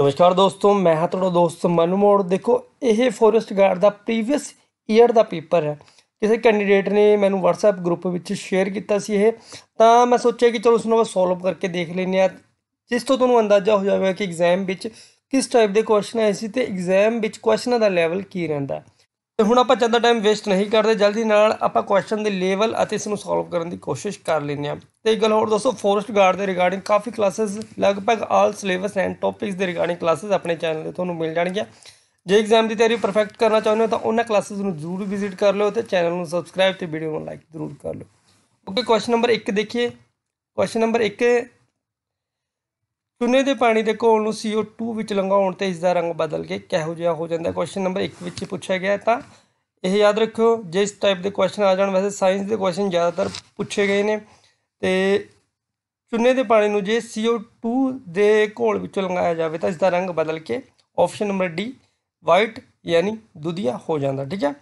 ਨਮਸਕਾਰ ਦੋਸਤੋ ਮੈਂ ਹਾਂ ਤੁਹਾਡਾ ਦੋਸਤ ਮਨੂ ਮੋੜ ਦੇਖੋ ਇਹ ਫੋਰੈਸਟ ਗਾਰਡ ਦਾ ਪ੍ਰੀਵੀਅਸ ਈਅਰ ਦਾ ਪੇਪਰ ਹੈ ਕਿਸੇ ਕੈਂਡੀਡੇਟ ਨੇ ਮੈਨੂੰ WhatsApp ਗਰੁੱਪ ਵਿੱਚ ਸ਼ੇਅਰ ਕੀਤਾ ਸੀ ਇਹ ਤਾਂ ਮੈਂ ਸੋਚਿਆ ਕਿ ਚਲੋ ਉਸ ਨੂੰ ਮੈਂ ਸੋਲਵ ਕਰਕੇ ਦੇਖ ਲੈਨੇ ਆ ਜਿਸ ਤੋਂ ਤੁਹਾਨੂੰ ਅੰਦਾਜ਼ਾ ਹੋ ਜਾਵੇ ਕਿ ਐਗਜ਼ਾਮ ਵਿੱਚ ਕਿਸ ਟਾਈਪ ਦੇ ਕੁਐਸਚਨ ਆਏ ਸੀ ਤੇ ਐਗਜ਼ਾਮ ਵਿੱਚ ਕੁਐਸਚਨਾਂ ਦਾ ਲੈਵਲ ਕੀ ਰਹਿੰਦਾ ਹੈ ਤੇ ਹੁਣ ਆਪਾਂ ਜ਼ਿਆਦਾ ਟਾਈਮ ਵੇਸਟ ਨਹੀਂ ਕਰਦੇ ਜਲਦੀ ਨਾਲ ਆਪਾਂ ਕੁਐਸਚਨ ਦੇ ਲੈਵਲ ਅਤੇ ਇਸ ਨੂੰ ਸੋਲਵ ਕਰਨ ਦੀ ਕੋਸ਼ਿਸ਼ ਕਰ ਲੈਂਦੇ ਆ ਤੇ ਇੱਕ ਗੱਲ ਹੋਰ ਦੋਸਤੋ ਫੋਰੈਸਟ ਗਾਰਡ ਦੇ ਰਿਗਾਰਡਿੰਗ ਕਾਫੀ ਕਲਾसेस ਲਗਭਗ ਆਲ ਸਿਲੇਬਸ ਐਂਡ ਟੌਪਿਕਸ ਦੇ ਰਿਗਾਰਡਿੰਗ ਕਲਾਸਸ ਆਪਣੇ ਚੈਨਲ ਤੇ ਤੁਹਾਨੂੰ ਮਿਲ ਜਾਣਗੀਆਂ ਜੇ ਐਗਜ਼ਾਮ ਦੀ ਤਿਆਰੀ ਪਰਫੈਕਟ ਕਰਨਾ ਚਾਹੁੰਦੇ ਹੋ ਤਾਂ ਉਹਨਾਂ ਕਲਾਸਸ ਨੂੰ ਜ਼ਰੂਰ ਵਿਜ਼ਿਟ ਕਰ ਲਓ ਤੇ ਚੈਨਲ ਨੂੰ ਸਬਸਕ੍ਰਾਈਬ ਤੇ ਵੀਡੀਓ ਨੂੰ ਲਾਈਕ ਜ਼ਰੂਰ ਕਰ ਲਓ ਓਕੇ ਕੁਐਸਚਨ ਨੰਬਰ 1 ਦੇਖੀਏ ਕੁਐਸਚਨ ਨੰਬਰ 1 ਚੁਨੇ ਦੇ ਪਾਣੀ ਦੇ ਘੋਲ ਨੂੰ CO2 ਵਿੱਚ ਲੰਘਾਉਣ ਤੇ ਇਸ ਦਾ ਰੰਗ ਬਦਲ ਕੇ ਕਿਹੋ ਜਿਹਾ ਹੋ ਜਾਂਦਾ ਕੁਐਸਚਨ ਨੰਬਰ 1 ਵਿੱਚ ਪੁੱਛਿਆ ਗਿਆ ਤਾਂ ਇਹ ਯਾਦ ਰੱਖਿਓ ਜੇ ਇਸ ਟਾਈਪ ਦੇ ਕੁਐਸਚਨ ਆ ਜਾਣ ਵੈਸੇ ਸਾਇੰਸ ਦੇ ਕੁਐਸਚਨ ਜ਼ਿਆਦਾਤਰ ਪੁੱਛੇ ਗਏ ਨੇ ਤੇ ਚੁਨੇ ਦੇ ਪਾਣੀ ਨੂੰ ਜੇ CO2 ਦੇ ਘੋਲ ਵਿੱਚ ਲੰਘਾਇਆ ਜਾਵੇ ਤਾਂ ਇਸ ਦਾ ਰੰਗ ਬਦਲ ਕੇ ਆਪਸ਼ਨ ਨੰਬਰ ਡੀ ਵਾਈਟ ਯਾਨੀ ਦੁਧੀਆ ਹੋ ਜਾਂਦਾ ਠੀਕ ਹੈ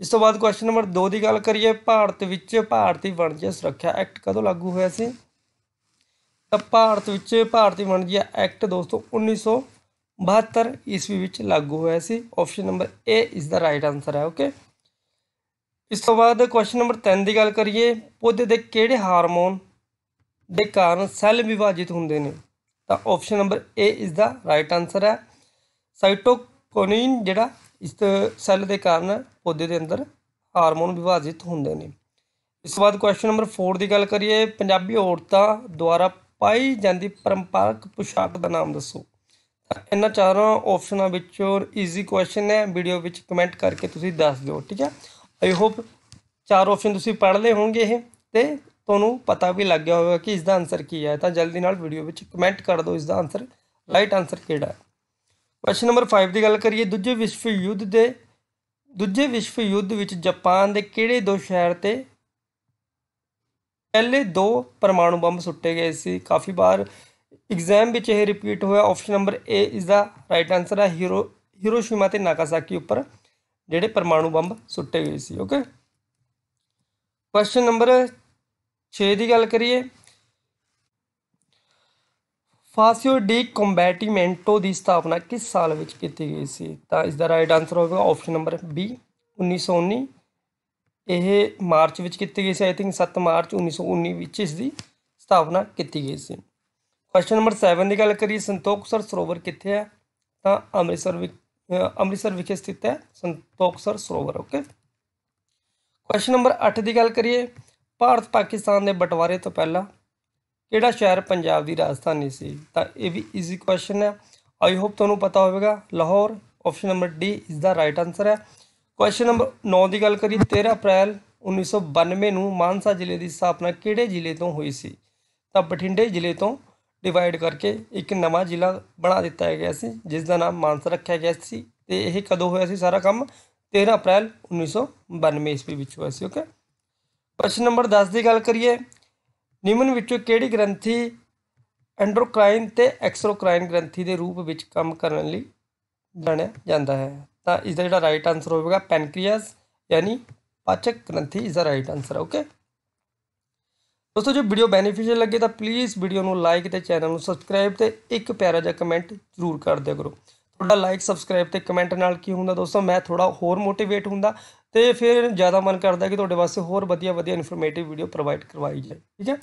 ਇਸ ਤੋਂ ਬਾਅਦ ਕੁਐਸਚਨ ਨੰਬਰ 2 ਦੀ ਗੱਲ ਕਰੀਏ ਭਾਰਤ ਵਿੱਚ ਭਾਰਤੀ ਵਣਜ ਸੁਰੱਖਿਆ ਐਕਟ ਕਦੋਂ ਲਾਗੂ ਹੋਇਆ ਸੀ ਤਾਂ ਭਾਰਤ ਵਿੱਚ ਭਾਰਤੀ ਵਣਜ ਐਕਟ ਦੋਸਤੋ 1972 ਈਸਵੀ ਵਿੱਚ ਲਾਗੂ ਹੋਇਆ ਸੀ ਆਪਸ਼ਨ ਨੰਬਰ A ਇਸ ਦਾ ਰਾਈਟ ਆਨਸਰ ਹੈ ਓਕੇ ਇਸ ਤੋਂ ਬਾਅਦ ਕੁਐਸਚਨ ਨੰਬਰ 3 ਦੀ ਗੱਲ ਕਰੀਏ ਪੌਦੇ ਦੇ ਕਿਹੜੇ ਹਾਰਮੋਨ ਦੇ ਕਾਰਨ ਸੈੱਲ ਵਿਭਾਜਿਤ ਹੁੰਦੇ ਨੇ ਤਾਂ ਆਪਸ਼ਨ ਨੰਬਰ A ਇਸ ਦਾ ਰਾਈਟ ਆਨਸਰ ਹੈ ਸਾਈਟੋਕੋਨਿਨ ਜਿਹੜਾ ਇਸ ਸੈੱਲ ਦੇ ਕਾਰਨ ਪੌਦੇ ਦੇ ਅੰਦਰ ਹਾਰਮੋਨ ਵਿਭਾਜਿਤ ਹੁੰਦੇ ਨੇ ਇਸ ਤੋਂ ਬਾਅਦ ਕੁਐਸਚਨ ਨੰਬਰ 4 ਦੀ ਗੱਲ ਕਰੀਏ ਪੰਜਾਬੀ ਔਰਤਾਂ ਦੁਆਰਾ ਪਾਈ ਜਾਂਦੀ ਪਰੰਪਰਕ ਪੁਸ਼ਾਕ ਦਾ ਨਾਮ ਦੱਸੋ ਇਹਨਾਂ ਚਾਰਾਂ ਆਪਸ਼ਨਾਂ ਵਿੱਚੋਂ ਈਜ਼ੀ ਕੁਐਸਚਨ ਹੈ ਵੀਡੀਓ ਵਿੱਚ ਕਮੈਂਟ ਕਰਕੇ ਤੁਸੀਂ ਦੱਸ ਦਿਓ ਠੀਕ ਹੈ ਆਈ ਹੋਪ ਚਾਰ ਆਪਸ਼ਨ ਤੁਸੀਂ ਪੜ੍ਹ ਲਏ ਹੋਣਗੇ ਇਹ ਤੇ ਤੁਹਾਨੂੰ ਪਤਾ ਵੀ ਲੱਗ ਗਿਆ ਹੋਵੇਗਾ ਕਿ ਇਸ ਦਾ ਆਨਸਰ ਕੀ ਹੈ ਤਾਂ ਜਲਦੀ ਨਾਲ ਵੀਡੀਓ ਵਿੱਚ ਕਮੈਂਟ ਕਰ ਦਿਓ ਇਸ ਦਾ ਆਨਸਰ ਰਾਈਟ ਆਨਸਰ ਕਿਹੜਾ ਹੈ ਕੁਐਸਚਨ ਨੰਬਰ 5 ਦੀ ਗੱਲ ਕਰੀਏ ਦੂਜੇ ਵਿਸ਼ਵ ਯੁੱਧ ਦੇ ਦੂਜੇ ਵਿਸ਼ਵ ਯੁੱਧ ਵਿੱਚ ਜਾਪਾਨ ਦੇ ਕਿਹੜੇ ਦੋ ਸ਼ਹਿਰ ਤੇ ਪਹਿਲੇ ਦੋ ਪਰਮਾਣੂ ਬੰਬ ਸੁੱਟੇ ਗਏ ਸੀ ਕਾਫੀ ਵਾਰ ਐਗਜ਼ਾਮ ਵਿੱਚ ਇਹ ਰਿਪੀਟ ਹੋਇਆ option number A is the right answer ਹੈ ਹੀਰੋ ਹੀਰੋਸ਼ੀਮਾ ਤੇ ਨਾਗਾਸਾਕੀ ਉੱਪਰ ਜਿਹੜੇ ਪਰਮਾਣੂ ਬੰਬ ਸੁੱਟੇ ਗਏ ਸੀ ਓਕੇ ਕੁਐਸਚਨ ਨੰਬਰ 6 ਦੀ ਗੱਲ ਕਰੀਏ ਫਾਸਿਓ ਡੀ ਕੰਬੈਟੀਮੈਂਟੋ ਦੀ ਸਥਾਪਨਾ ਕਿਸ ਸਾਲ ਵਿੱਚ ਕੀਤੀ ਗਈ ਸੀ ਤਾਂ ਇਸ ਦਾ ਰਾਈਟ ਆਨਸਰ ਹੋਵੇਗਾ ਆਪਸ਼ਨ ਨੰਬਰ B 1919 ਇਹ ਮਾਰਚ ਵਿੱਚ ਕੀਤੀ ਗਈ ਸੀ ਆਈ ਥਿੰਕ 7 ਮਾਰਚ 1919 ਵਿੱਚ ਇਸ ਦੀ ਸਥਾਪਨਾ ਕੀਤੀ ਗਈ ਸੀ ਕੁਐਸਚਨ ਨੰਬਰ 7 ਦੀ ਗੱਲ ਕਰੀਏ ਸਰ ਸਰੋਵਰ ਕਿੱਥੇ ਹੈ ਤਾਂ ਅੰਮ੍ਰਿਤਸਰ ਵਿੱਚ ਅੰਮ੍ਰਿਤਸਰ ਵਿਖੇ ਸਥਿਤ ਹੈ Santokhsar Sarovar okay question number 8 ਦੀ ਗੱਲ ਕਰੀਏ ਭਾਰਤ ਪਾਕਿਸਤਾਨ ਦੇ ਬਟਵਾਰੇ ਤੋਂ ਪਹਿਲਾਂ ਕਿਹੜਾ ਸ਼ਹਿਰ ਪੰਜਾਬ ਦੀ ਰਾਜਧਾਨੀ ਸੀ ਤਾਂ ਇਹ ਵੀ ਈਜ਼ੀ ਕੁਐਸਚਨ ਹੈ ਆਈ ਹੋਪ ਤੁਹਾਨੂੰ ਪਤਾ ਹੋਵੇਗਾ Lahore option number D is the right answer ਹੈ ਕੁਐਸਚਨ ਨੰਬਰ 9 ਦੀ ਗੱਲ ਕਰੀਏ 13 ਅਪ੍ਰੈਲ 1992 ਨੂੰ ਮਾਨਸਾ ਜ਼ਿਲ੍ਹੇ ਦੀ ਸਥਾਪਨਾ ਕਿਹੜੇ ਜ਼ਿਲ੍ਹੇ ਤੋਂ ਹੋਈ ਸੀ ਤਾਂ ਬਠਿੰਡੇ ਜ਼ਿਲ੍ਹੇ ਤੋਂ ਡਿਵਾਈਡ ਕਰਕੇ ਇੱਕ ਨਵਾਂ ਜ਼ਿਲ੍ਹਾ ਬਣਾ ਦਿੱਤਾ ਗਿਆ ਸੀ ਜਿਸ ਦਾ ਨਾਮ ਮਾਨਸਾ ਰੱਖਿਆ ਗਿਆ ਸੀ ਤੇ ਇਹ ਕਦੋਂ ਹੋਇਆ ਸੀ ਸਾਰਾ ਕੰਮ 13 ਅਪ੍ਰੈਲ 1992 ਈਸਵੀ ਵਿੱਚ ਹੋਇਆ ਸੀ ਓਕੇ ਕੁਐਸਚਨ ਨੰਬਰ 10 ਦੀ ਗੱਲ ਕਰੀਏ ਨਿਮਨ ਵਿੱਚੋਂ ਕਿਹੜੀ ਗ੍ਰੰਥੀ ਐਂਡੋਕ੍ਰਾਈਨ ਤੇ ਐਕਸੋਕ੍ਰਾਈਨ ਗ੍ਰੰਥੀ ਦੇ ਰੂਪ ਵਿੱਚ ਕੰਮ ਕਰਨ ਲਈ ਜਾਣਿਆ ਜਾਂਦਾ ਹੈ ਤਾਂ ਇਸ ਦਾ ਜਿਹੜਾ ਰਾਈਟ ਆਨਸਰ ਹੋਵੇਗਾ ਪੈਨਕ੍ਰੀਅਸ ਯਾਨੀ ਪਾਚਕ ਗ੍ਰੰਥੀ ਇਸ ਦਾ ਰਾਈਟ ਆਨਸਰ ਹੈ ਓਕੇ ਦੋਸਤੋ ਜੇ ਵੀਡੀਓ ਬੈਨੀਫੀਸ਼ੀਅਲ ਲੱਗੇ ਤਾਂ ਪਲੀਜ਼ ਵੀਡੀਓ ਨੂੰ ਲਾਈਕ ਤੇ ਚੈਨਲ ਨੂੰ ਸਬਸਕ੍ਰਾਈਬ ਤੇ ਇੱਕ ਪਿਆਰਾ ਜਿਹਾ ਕਮੈਂਟ ਜ਼ਰੂਰ ਕਰ ਦਿਆ ਕਰੋ ਤੁਹਾਡਾ ਲਾਈਕ ਸਬਸਕ੍ਰਾਈਬ ਤੇ ਕਮੈਂਟ ਨਾਲ ਕੀ ਹੁੰਦਾ ਦੋਸਤੋ ਮੈਂ ਥੋੜਾ ਹੋਰ ਮੋਟੀਵੇਟ ਹੁੰਦਾ ਤੇ ਫਿਰ ਜ਼ਿਆਦਾ ਮਨ ਕਰਦਾ ਕਿ ਤੁਹਾਡੇ ਵਾਸਤੇ ਹੋਰ ਵਧੀਆ ਵਧੀਆ ਇਨਫੋਰਮੇਟਿਵ ਵੀਡੀਓ ਪ੍ਰੋਵਾਈਡ ਕਰਵਾਈ ਜਾਏ ਠੀਕ ਹੈ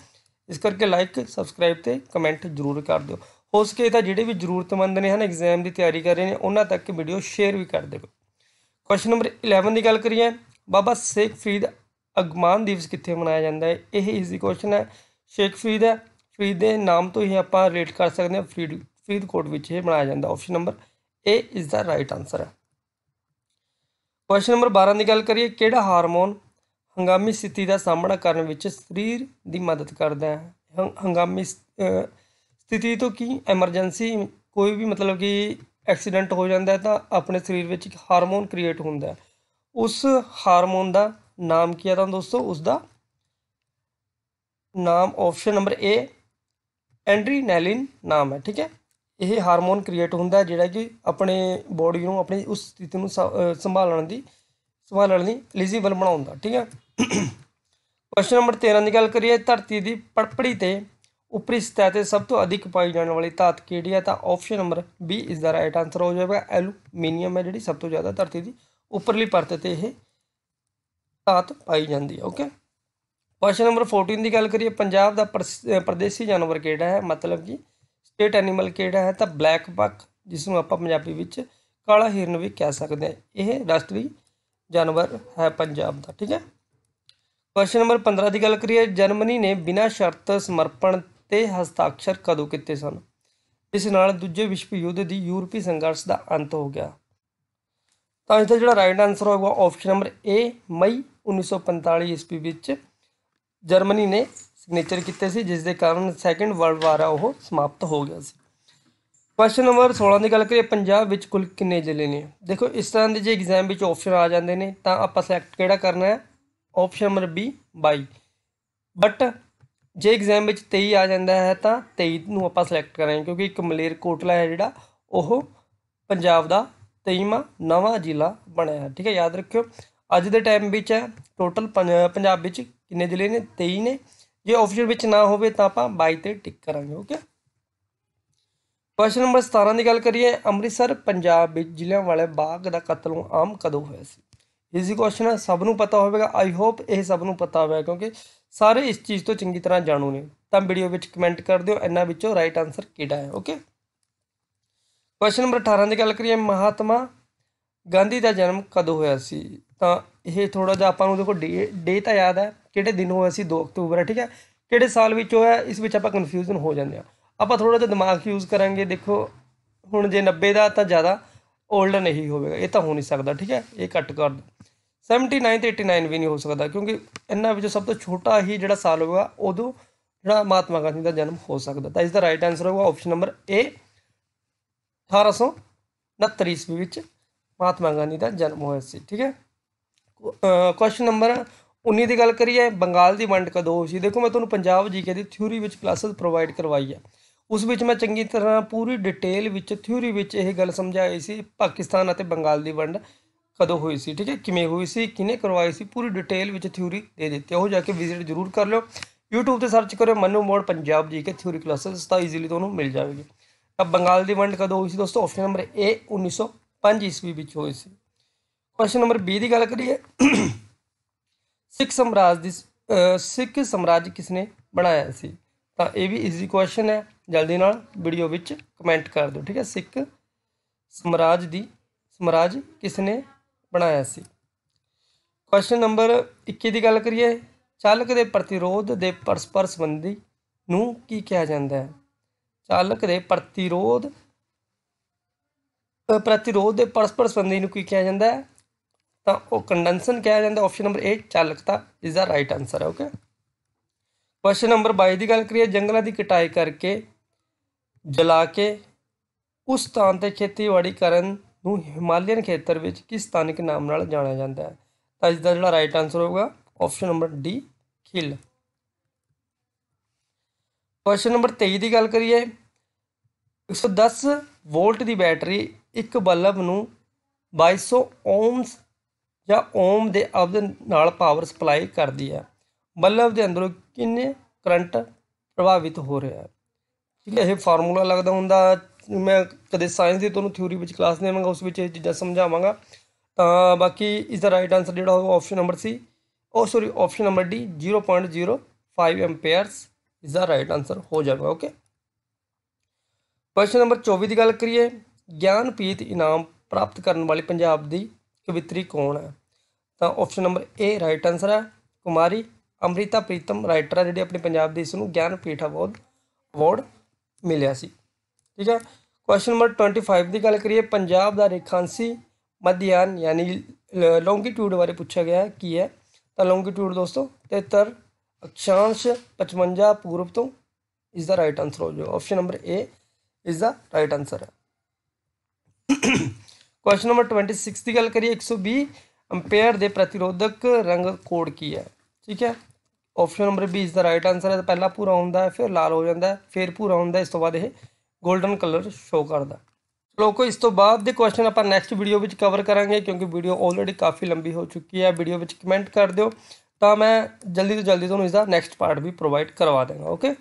ਇਸ ਕਰਕੇ ਲਾਈਕ ਸਬਸਕ੍ਰਾਈਬ ਤੇ ਕਮੈਂਟ ਜ਼ਰੂਰ ਕਰ ਦਿਓ ਹੋ ਸਕੇ ਤਾਂ ਜਿਹੜੇ ਵੀ ਜ਼ਰੂਰਤਮੰਦ ਨੇ ਹਨ ਐਗਜ਼ਾਮ ਦੀ ਤਿਆਰੀ ਕਰ ਰਹੇ ਨੇ ਉਹਨਾਂ ਤੱਕ ਵੀਡੀਓ ਸ਼ੇਅਰ ਵੀ ਕਰ ਦੇਵੋ ਕੁਐਸਚਨ ਨੰਬਰ 11 ਦੀ ਗੱਲ ਕਰੀਏ ਬਾਬਾ ਸ਼ੇਖ ਫਰੀਦ ਅਗਮਾਨ ਦਿਵਸ ਕਿੱਥੇ ਮਨਾਇਆ ਜਾਂਦਾ ਹੈ ਇਹ ਈਜ਼ੀ ਕੁਐਸਚਨ ਹੈ ਸ਼ੇਖ ਫਰੀਦ ਹੈ ਫਰੀਦ ਦੇ ਨਾਮ ਤੋਂ ਹੀ ਆਪਾਂ ਰਿਲੇਟ ਕਰ ਸਕਦੇ ਹਾਂ ਫਰੀਦ ਫਰੀਦਕੋਟ ਵਿੱਚ ਇਹ ਮਨਾਇਆ ਜਾਂਦਾ option number A is the right answer ਹੈ ਕੁਐਸਚਨ ਨੰਬਰ 12 ਦੀ ਗੱਲ ਕਰੀਏ ਕਿਹੜਾ ਹਾਰਮੋਨ ਹੰਗਾਮੀ ਸਥਿਤੀ ਦਾ ਸਾਹਮਣਾ ਕਰਨ ਵਿੱਚ ਸਰੀਰ ਦੀ ਮਦਦ ਕਰਦਾ ਹੈ ਹੰਗਾਮੀ ਸਥਿਤੀ ਤੋਂ ਕੀ ਐਮਰਜੈਂਸੀ ਕੋਈ ਵੀ ਮਤਲਬ ਕਿ ਐਕਸੀਡੈਂਟ ਹੋ ਜਾਂਦਾ ਹੈ ਤਾਂ ਆਪਣੇ ਸਰੀਰ ਵਿੱਚ ਇੱਕ ਹਾਰਮੋਨ ਕ੍ਰੀਏਟ ਹੁੰਦਾ ਉਸ ਹਾਰਮੋਨ ਦਾ ਨਾਮ ਕੀ ਹੈ ਤਾਂ ਦੋਸਤੋ ਉਸ ਦਾ ਨਾਮ ਆਪਸ਼ਨ ਨੰਬਰ A ਐਂਡਰੀਨੈਲਿਨ ਨਾਮ ਹੈ ਠੀਕ ਹੈ ਇਹ ਹਾਰਮੋਨ ਕ੍ਰੀਏਟ ਹੁੰਦਾ ਜਿਹੜਾ ਕਿ ਆਪਣੇ ਬੋਡੀ ਨੂੰ ਆਪਣੀ ਉਸ ਸਥਿਤੀ ਨੂੰ ਸੰਭਾਲਣ ਦੀ ਸੰਭਾਲਣ ਲਈ ਐਲੀਜੀਬਲ ਬਣਾਉਂਦਾ ਠੀਕ ਹੈ ਕੁਐਸਚਨ ਨੰਬਰ 13 ਦੀ ਗੱਲ ਕਰੀਏ ਧਰਤੀ ਦੀ ਪੜਪੜੀ ਤੇ ਉਪਰੀ ਸਤਹ ਤੇ ਸਭ ਤੋਂ ਅਧਿਕ ਪਾਈ ਜਾਣ ਵਾਲੀ ਧਾਤ ਕਿਹੜੀ ਹੈ ਤਾਂ ਆਪਸ਼ਨ ਨੰਬਰ B ਇਸ ਦਾ ਰਾਈਟ ਆਨਸਰ ਹੋ ਜਾਵੇਗਾ ਐਲੂਮੀਨੀਅਮ ਹੈ ਜਿਹੜੀ ਸਭ ਤੋਂ ਜ਼ਿਆਦਾ ਧਰਤੀ ਦੀ ਉੱਪਰਲੀ ਪਰਤ ਤੇ ਇਹ ਧਾਤ ਪਾਈ ਜਾਂਦੀ ਹੈ ਓਕੇ ਕੁਐਸਚਨ ਨੰਬਰ 14 ਦੀ ਗੱਲ ਕਰੀਏ ਪੰਜਾਬ ਦਾ ਪ੍ਰਦੇਸੀ ਜਾਨਵਰ ਕਿਹੜਾ ਹੈ ਮਤਲਬ ਕਿ ਸਟੇਟ ਐਨੀਮਲ ਕਿਹੜਾ ਹੈ ਤਾਂ ਬਲੈਕ ਬੱਕ ਜਿਸ ਨੂੰ ਆਪਾਂ ਪੰਜਾਬੀ ਵਿੱਚ ਕਾਲਾ ਹਿਰਨ ਵੀ ਕਹਿ ਸਕਦੇ ਹਾਂ ਇਹ ਰਾਸ਼ਟਰੀ ਜਾਨਵਰ ਹੈ ਪੰਜਾਬ ਦਾ ਠੀਕ ਹੈ ਕੁਐਸਚਨ ਨੰਬਰ 15 ਦੀ ਗੱਲ ਕਰੀਏ ਜਰਮਨੀ ਨੇ ਬਿਨਾਂ ਸ਼ਰਤ ਸਮਰਪਣ ਤੇ ਹਸਤਾਖਰ ਕਦੋਂ ਕੀਤੇ ਸਨ ਇਸ ਨਾਲ ਦੂਜੇ ਵਿਸ਼ਵ ਯੁੱਧ ਦੀ ਯੂਰਪੀ ਸੰਘਰਸ਼ ਦਾ ਅੰਤ ਹੋ ਗਿਆ ਤਾਂ ਇਸ ਦਾ ਜਿਹੜਾ ਰਾਈਟ ਆਨਸਰ ਹੋਊਗਾ ਆਪਸ਼ਨ ਨੰਬਰ A ਮਈ 1945 ਈਸਵੀ ਵਿੱਚ ਜਰਮਨੀ ਨੇ ਸਿਗਨੇਚਰ ਕੀਤੇ ਸੀ ਜਿਸ ਦੇ ਕਾਰਨ ਸੈਕੰਡ ਵਰਲਡ ਵਾਰ ਆ ਉਹ ਸਮਾਪਤ ਹੋ ਗਿਆ ਸੀ ਕੁਐਸਚਨ ਨੰਬਰ 16 ਦੀ ਗੱਲ ਕਰੀਏ ਪੰਜਾਬ ਵਿੱਚ ਕੁੱਲ ਕਿੰਨੇ ਜ਼ਿਲ੍ਹੇ ਨੇ ਦੇਖੋ ਇਸ ਤਰ੍ਹਾਂ ਦੇ ਜੇ ਐਗਜ਼ਾਮ ਵਿੱਚ ਆਪਸ਼ਨ ਆ ਜਾਂਦੇ ਨੇ ਤਾਂ ਆਪਾਂ ਸਿਲੈਕਟ ਕਿਹੜਾ ਕਰਨਾ ਹੈ ਆਪਸ਼ਨ ਨੰਬਰ B 22 ਬਟ ਜੇ ਐਗਜ਼ਾਮ ਵਿੱਚ 23 ਆ ਜਾਂਦਾ ਹੈ ਤਾਂ 23 ਨੂੰ ਆਪਾਂ ਸਿਲੈਕਟ ਕਰਾਂਗੇ ਕਿਉਂਕਿ ਇੱਕ ਮਲੇਰ ਕੋਟਲਾ ਹੈ ਜਿਹੜਾ ਉਹ ਪੰਜਾਬ ਦਾ 23ਵਾਂ ਨਵਾਂ ਜ਼ਿਲ੍ਹਾ ਬਣਿਆ ਹੈ ਠੀਕ ਹੈ ਯਾਦ ਰੱਖਿਓ ਅੱਜ ਦੇ ਟਾਈਮ ਵਿੱਚ ਹੈ ਟੋਟਲ ਪੰਜਾਬ ਵਿੱਚ ਕਿੰਨੇ ਜ਼ਿਲ੍ਹੇ ਨੇ 23 ਨੇ ਜੇ ਆਫੀਸ਼ੀਅਲ ਵਿੱਚ ਨਾ ਹੋਵੇ ਤਾਂ ਆਪਾਂ 22 ਤੇ ਟਿਕ ਕਰਾਂਗੇ ਓਕੇ ਕੁਐਸਚਨ ਨੰਬਰ 17 ਦੀ ਗੱਲ ਕਰੀਏ ਅੰਮ੍ਰਿਤਸਰ ਪੰਜਾਬ ਵਿੱਚ ਜ਼ਿਲ੍ਹਿਆਂ ਵਾਲੇ ਬਾਗ ਦਾ ਕਤਲ ਆਮ ਕਦੋਂ ਹੋਇਆ ਸੀ ਇਸ ਕੁਐਸਚਨ ਸਭ ਨੂੰ ਪਤਾ ਹੋਵੇਗਾ ਆਈ ਹੋਪ ਇਹ ਸਭ ਨੂੰ ਪਤਾ ਹੋਵੇਗਾ ਕਿਉਂਕਿ ਸਾਰੇ ਇਸ ਚੀਜ਼ ਤੋਂ ਚੰਗੀ ਤਰ੍ਹਾਂ ਜਾਣੂ ਨੇ ਤਾਂ ਵੀਡੀਓ ਵਿੱਚ ਕਮੈਂਟ ਕਰ ਦਿਓ ਇਹਨਾਂ ਵਿੱਚੋਂ ਰਾਈਟ ਆਨਸਰ ਕਿਹੜਾ ਹੈ ਓਕੇ ਕੁਐਸਚਨ ਨੰਬਰ 18 ਦੀ ਗੱਲ ਕਰੀਏ ਮਹਾਤਮਾ ਗਾਂਧੀ ਦਾ ਜਨਮ ਕਦੋਂ ਹੋਇਆ ਸੀ ਤਾਂ ਇਹ ਥੋੜਾ ਜਿਹਾ ਆਪਾਂ ਨੂੰ ਦੇਖੋ ਡੇ ਤਾਂ ਯਾਦ ਹੈ ਕਿਹੜੇ ਦਿਨ ਹੋਇਆ ਸੀ 2 ਅਕਤੂਬਰ ਹੈ ਠੀਕ ਹੈ ਕਿਹੜੇ ਸਾਲ ਵਿੱਚ ਹੋਇਆ ਇਸ ਵਿੱਚ ਆਪਾਂ ਕਨਫਿਊਜ਼ਨ ਹੋ ਜਾਂਦੇ ਆ ਆਪਾਂ ਥੋੜਾ ਜਿਹਾ ਦਿਮਾਗ ਯੂਜ਼ ਕਰਾਂਗੇ ਦੇਖੋ ਹੁਣ ਜੇ 90 ਦਾ ਤਾਂ ਜ਼ਿਆਦਾ 올ਡ ਨਹੀਂ ਹੋਵੇਗਾ ਇਹ ਤਾਂ ਹੋ ਨਹੀਂ ਸਕਦਾ ਠੀਕ ਹੈ ਇਹ ਕੱਟ ਕਰ 79 89 ਵੀ ਨਹੀਂ ਹੋ ਸਕਦਾ ਕਿਉਂਕਿ ਇਹਨਾਂ ਵਿੱਚੋਂ ਸਭ ਤੋਂ ਛੋਟਾ ਹੀ ਜਿਹੜਾ ਸਾਲ ਹੋਗਾ ਉਦੋਂ ਜਿਹੜਾ ਮਹਾਤਮਾ ਗਾਂਧੀ ਦਾ ਜਨਮ ਹੋ ਸਕਦਾ ਤਾਂ ਇਸ ਦਾ ਰਾਈਟ ਆਨਸਰ ਹੋਗਾ ਆਪਸ਼ਨ ਨੰਬਰ A 1869 ਈਸਵੀ ਵਿੱਚ ਮਹਾਤਮਾ ਗਾਂਧੀ ਦਾ ਜਨਮ ਹੋਇਆ ਸੀ ਠੀਕ ਹੈ ਕੁਐਸਚਨ ਨੰਬਰ 19 ਦੀ ਗੱਲ ਕਰੀਏ ਬੰਗਾਲ ਦੀ ਵੰਡ ਕਦੋਂ ਹੋਈ ਸੀ ਦੇਖੋ ਮੈਂ ਤੁਹਾਨੂੰ ਪੰਜਾਬ ਜੀਕੇ ਦੀ ਥਿਊਰੀ ਵਿੱਚ ਕਲਾਸਸ ਪ੍ਰੋਵਾਈਡ ਕਰਵਾਈ ਆ ਉਸ ਵਿੱਚ ਮੈਂ ਚੰਗੀ ਤਰ੍ਹਾਂ ਪੂਰੀ ਡਿਟੇਲ ਵਿੱਚ ਥਿਊਰੀ ਵਿੱਚ ਇਹ ਗੱਲ ਸਮਝਾਈ ਸੀ ਪਾਕਿਸਤਾਨ ਅਤੇ ਬੰਗਾਲ ਦੀ ਵੰਡ ਕਦੋਂ ਹੋਈ ਸੀ ਠੀਕ ਹੈ ਕਿਵੇਂ ਹੋਈ ਸੀ ਕਿਨੇ ਕਰਵਾਈ ਸੀ ਪੂਰੀ ਡਿਟੇਲ ਵਿੱਚ ਥਿਊਰੀ ਦੇ ਦਿੱਤੀ ਉਹ ਜਾ ਕੇ ਵਿਜ਼ਿਟ ਜ਼ਰੂਰ ਕਰ ਲਿਓ YouTube ਤੇ ਸਰਚ ਕਰੋ Manu Mor Punjab G K theory classes ਤਾਂ इजीली ਤੁਹਾਨੂੰ ਮਿਲ ਜਾਵੇਗੀ ਤਾਂ ਬੰਗਾਲ ਦੀ ਵੰਡ ਕਦੋਂ ਹੋਈ ਸੀ ਦੋਸਤੋ ਆਪਸ਼ਨ ਨੰਬਰ A 1905 ਈਸਵੀ ਵਿੱਚ ਹੋਈ ਸੀ ਕੁਐਸਚਨ ਨੰਬਰ B ਦੀ ਗੱਲ ਕਰੀਏ ਸਿੱਖ ਸਮਰਾਜ ਦੀ ਸਿੱਖ ਸਮਰਾਜ ਕਿਸਨੇ ਬਣਾਇਆ ਸੀ ਤਾਂ ਇਹ ਵੀ ਈਜ਼ੀ ਕੁਐਸਚਨ ਹੈ ਜਲਦੀ ਨਾਲ ਵੀਡੀਓ ਵਿੱਚ ਕਮੈਂਟ ਕਰ ਦਿਓ ਠੀਕ ਹੈ ਸਿੱਖ ਸਮਰਾਜ ਦੀ ਸਮਰਾਜ ਕਿਸਨੇ ਬਣਾਇਆ ਸੀ ਕੁਐਸਚਨ ਨੰਬਰ 21 ਦੀ ਗੱਲ ਕਰੀਏ ਚਾਲਕ ਦੇ ਪ੍ਰਤੀਰੋਧ ਦੇ ਪਰਸਪਰ ਸੰਬੰਧੀ ਨੂੰ ਕੀ ਕਿਹਾ ਜਾਂਦਾ ਹੈ ਚਾਲਕ ਦੇ ਪ੍ਰਤੀਰੋਧ ਪ੍ਰਤੀਰੋਧ ਦੇ ਪਰਸਪਰ ਸੰਬੰਧੀ ਨੂੰ ਕੀ ਕਿਹਾ ਜਾਂਦਾ ਹੈ ਤਾਂ ਉਹ ਕੰਡੈਂਸਨ ਕਿਹਾ ਜਾਂਦਾ ਆਪਸ਼ਨ ਨੰਬਰ 8 ਚਾਲਕਤਾ ਇਜ਼ ਦਾ ਰਾਈਟ ਆਨਸਰ ਹੈ ਓਕੇ ਕੁਐਸਚਨ ਨੰਬਰ 22 ਦੀ ਗੱਲ ਕਰੀਏ ਜੰਗਲਾਂ ਦੀ ਕਟਾਈ ਕਰਕੇ ਜਲਾ ਕੇ ਉਸ ਥਾਂ ਤੇ ਖੇਤੀਬਾੜੀ ਕਰਨ ਨੂੰ ਹਿਮਾਲਿਅਨ ਖੇਤਰ ਵਿੱਚ ਕਿਸ ਸਥਾਨਕ ਨਾਮ ਨਾਲ ਜਾਣਿਆ ਜਾਂਦਾ ਹੈ ਤਾਂ ਇਸ ਦਾ ਜਿਹੜਾ ਰਾਈਟ ਆਨਸਰ ਹੋਊਗਾ ਆਪਸ਼ਨ ਨੰਬਰ ਡੀ ਖਿਲ ਕੁਐਸਚਨ ਨੰਬਰ 23 ਦੀ ਗੱਲ ਕਰੀਏ 110 ਵੋਲਟ ਦੀ ਬੈਟਰੀ ਇੱਕ ਬਲਬ ਨੂੰ 2200 ਓਮਸ ਜਾਂ ਓਮ ਦੇ ਅਵਦ ਨਾਲ ਪਾਵਰ ਸਪਲਾਈ ਕਰਦੀ ਹੈ ਬਲਬ ਦੇ ਅੰਦਰੋਂ ਕਿੰਨੇ ਕਰੰਟ ਪ੍ਰਭਾਵਿਤ ਹੋ ਰਿਹਾ ਹੈ ਠੀਕ ਹੈ ਇਹ ਫਾਰਮੂਲਾ ਲੱਗਦਾ ਹੁੰਦਾ ਮੈਂ ਕਦੇ ਸਾਇੰਸ ਦੀ ਤੁਹਾਨੂੰ ਥਿਊਰੀ ਵਿੱਚ ਕਲਾਸ ਦੇਵਾਂਗਾ ਉਸ ਵਿੱਚ ਇਹ ਚੀਜ਼ਾਂ ਸਮਝਾਵਾਂਗਾ ਤਾਂ ਬਾਕੀ ਇਸ ਦਾ ਰਾਈਟ ਆਨਸਰ ਜਿਹੜਾ ਹੋਊਗਾ ਆਪਸ਼ਨ ਨੰਬਰ ਸੀ ਉਹ sorry option number D 0.05 amperes ਇਸ ਦਾ ਰਾਈਟ ਆਨਸਰ ਹੋ ਜਾਵੇਗਾ ਓਕੇ ਕੁਐਸਚਨ ਨੰਬਰ 24 ਦੀ ਗੱਲ ਕਰੀਏ ਗਿਆਨਪੀਠ ਇਨਾਮ ਪ੍ਰਾਪਤ ਕਰਨ ਵਾਲੀ ਪੰਜਾਬ ਦੀ ਕਵਿਤਰੀ ਕੌਣ ਹੈ ਤਾਂ option number A right answer ਹੈ ਕੁਮਾਰੀ ਅਮ੍ਰਿਤਾ ਪ੍ਰੀਤਮ ਰਾਈਟਰ ਜਿਹੜੀ ਆਪਣੇ ਪੰਜਾਬ ਦੇ ਇਸ ਨੂੰ ਗਿਆਨਪੀਠ ਅਵਾਰਡ ਅਵਾਰਡ ਮਿਲਿਆ ਸੀ ਠੀਕ ਹੈ ਕੁਐਸਚਨ ਨੰਬਰ 25 ਦੀ ਗੱਲ ਕਰੀਏ ਪੰਜਾਬ ਦਾ ਰੇਖਾਂਸੀ ਮਧਿਆਨ ਯਾਨੀ ਲੌਂਗੀਟਿਊਡ ਬਾਰੇ ਪੁੱਛਿਆ ਗਿਆ ਕੀ ਹੈ ਤਾਂ ਲੌਂਗੀਟਿਊਡ ਦੋਸਤੋ 73 ਅਕਸ਼ਾਂਸ਼ 55 ਪੂਰਬ ਤੋਂ ਇਸ ਦਾ ਰਾਈਟ ਆਨਸਰ ਹੋ ਜਾਊਗਾ ਆਪਸ਼ਨ ਨੰਬਰ A ਇਸ ਦਾ ਰਾਈਟ ਆਨਸਰ ਹੈ ਕੁਐਸਚਨ ਨੰਬਰ 26 ਦੀ ਗੱਲ ਕਰੀਏ 120 ਐਂਪੀਅਰ ਦੇ ਪ੍ਰਤੀਰੋਧਕ ਰੰਗ ਕੋਡ ਕੀ ਹੈ ਠੀਕ ਹੈ ਆਪਸ਼ਨ ਨੰਬਰ B ਇਸ ਦਾ ਰਾਈਟ ਆਨਸਰ ਹੈ ਪਹਿਲਾ ਪੂਰਾ ਹੁੰਦਾ ਹੈ ਫਿਰ ਲਾਲ ਹੋ ਜਾਂਦਾ ਹੈ ਫਿਰ ਪੂਰਾ ਹੁੰਦਾ ਇਸ ਤੋਂ ਬਾਅਦ ਇਹ ਗੋਲਡਨ ਕਲਰ ਸ਼ੋ ਕਰਦਾ ਲੋਕੋ ਇਸ ਤੋਂ ਬਾਅਦ ਦੇ ਕੁਐਸਚਨ ਆਪਾਂ ਨੈਕਸਟ ਵੀਡੀਓ ਵਿੱਚ ਕਵਰ ਕਰਾਂਗੇ ਕਿਉਂਕਿ ਵੀਡੀਓ ਆਲਰੇਡੀ ਕਾਫੀ ਲੰਬੀ ਹੋ ਚੁੱਕੀ ਹੈ ਵੀਡੀਓ ਵਿੱਚ ਕਮੈਂਟ ਕਰ ਦਿਓ ਤਾਂ ਮੈਂ ਜਲਦੀ ਤੋਂ ਜਲਦੀ ਤੁਹਾਨੂੰ ਇਸ ਦਾ ਨੈਕਸਟ ਪਾਰਟ ਵੀ ਪ੍ਰੋਵਾਈਡ ਕਰਵਾ ਦੇਵਾਂਗਾ ਓਕੇ